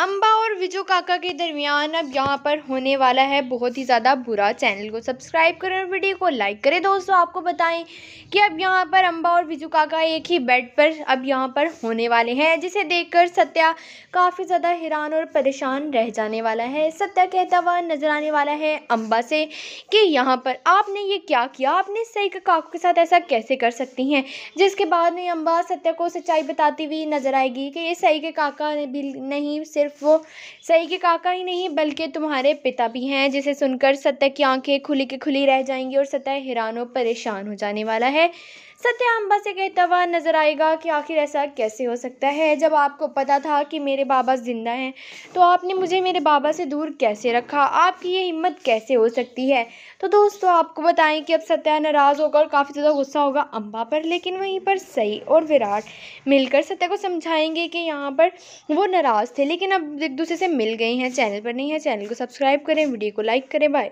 अम्बा और विजो काका के दरमियान अब यहाँ पर होने वाला है बहुत ही ज़्यादा बुरा चैनल को सब्सक्राइब करें और वीडियो को लाइक करें दोस्तों आपको बताएं कि अब यहाँ पर अम्बा और विजो काका एक ही बेड पर अब यहाँ पर होने वाले हैं जिसे देखकर सत्या काफ़ी ज़्यादा हैरान और परेशान रह जाने वाला है सत्या कहता हुआ नज़र आने वाला है अम्बा से कि यहाँ पर आपने ये क्या किया आपने सही काकू के साथ ऐसा कैसे कर सकती हैं जिसके बाद में अम्बा सत्या को सच्चाई बताती हुई नज़र आएगी कि ये सही के काका ने भी नहीं सिर्फ सिर्फ वो सही के काका ही नहीं बल्कि तुम्हारे पिता भी हैं जिसे सुनकर सत्य की आंखें खुली के खुली रह जाएंगी और सत्य हैरान और परेशान हो जाने वाला है सत्य अम्बा से कहता हुआ नज़र आएगा कि आखिर ऐसा कैसे हो सकता है जब आपको पता था कि मेरे बाबा ज़िंदा हैं तो आपने मुझे मेरे बाबा से दूर कैसे रखा आपकी ये हिम्मत कैसे हो सकती है तो दोस्तों आपको बताएं कि अब सत्या नाराज़ होगा और काफ़ी ज़्यादा गुस्सा होगा अम्बा पर लेकिन वहीं पर सई और विराट मिलकर सत्या को समझाएंगे कि यहाँ पर वो नाराज़ थे लेकिन अब एक दूसरे से मिल गई हैं चैनल पर नहीं है चैनल को सब्सक्राइब करें वीडियो को लाइक करें बाय